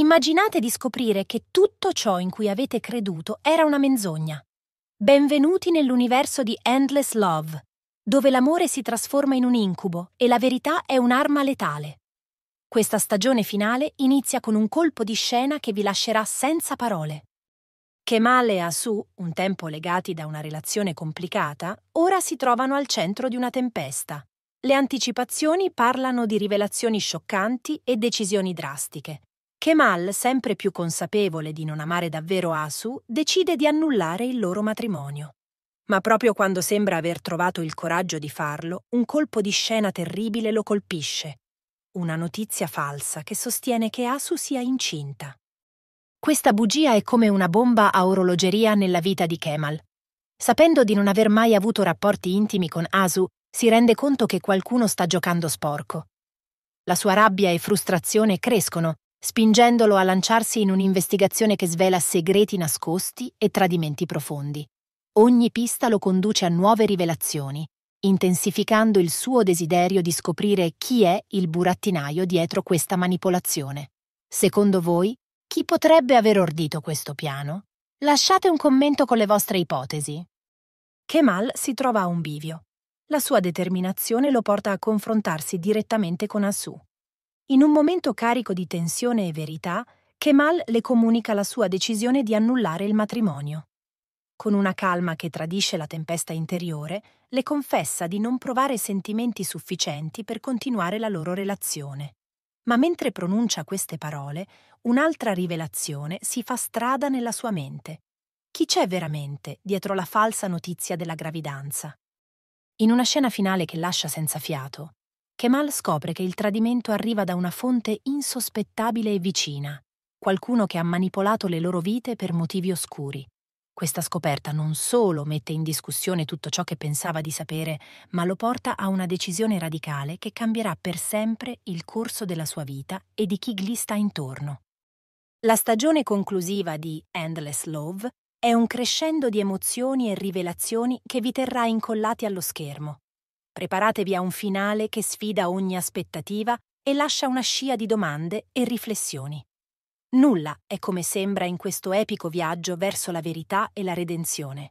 Immaginate di scoprire che tutto ciò in cui avete creduto era una menzogna. Benvenuti nell'universo di Endless Love, dove l'amore si trasforma in un incubo e la verità è un'arma letale. Questa stagione finale inizia con un colpo di scena che vi lascerà senza parole. Kemal e Asu, un tempo legati da una relazione complicata, ora si trovano al centro di una tempesta. Le anticipazioni parlano di rivelazioni scioccanti e decisioni drastiche, Kemal, sempre più consapevole di non amare davvero Asu, decide di annullare il loro matrimonio. Ma proprio quando sembra aver trovato il coraggio di farlo, un colpo di scena terribile lo colpisce. Una notizia falsa che sostiene che Asu sia incinta. Questa bugia è come una bomba a orologeria nella vita di Kemal. Sapendo di non aver mai avuto rapporti intimi con Asu, si rende conto che qualcuno sta giocando sporco. La sua rabbia e frustrazione crescono spingendolo a lanciarsi in un'investigazione che svela segreti nascosti e tradimenti profondi. Ogni pista lo conduce a nuove rivelazioni, intensificando il suo desiderio di scoprire chi è il burattinaio dietro questa manipolazione. Secondo voi, chi potrebbe aver ordito questo piano? Lasciate un commento con le vostre ipotesi. Kemal si trova a un bivio. La sua determinazione lo porta a confrontarsi direttamente con Asu, in un momento carico di tensione e verità, Kemal le comunica la sua decisione di annullare il matrimonio. Con una calma che tradisce la tempesta interiore, le confessa di non provare sentimenti sufficienti per continuare la loro relazione. Ma mentre pronuncia queste parole, un'altra rivelazione si fa strada nella sua mente. Chi c'è veramente dietro la falsa notizia della gravidanza? In una scena finale che lascia senza fiato, Kemal scopre che il tradimento arriva da una fonte insospettabile e vicina, qualcuno che ha manipolato le loro vite per motivi oscuri. Questa scoperta non solo mette in discussione tutto ciò che pensava di sapere, ma lo porta a una decisione radicale che cambierà per sempre il corso della sua vita e di chi gli sta intorno. La stagione conclusiva di Endless Love è un crescendo di emozioni e rivelazioni che vi terrà incollati allo schermo. Preparatevi a un finale che sfida ogni aspettativa e lascia una scia di domande e riflessioni. Nulla è come sembra in questo epico viaggio verso la verità e la redenzione.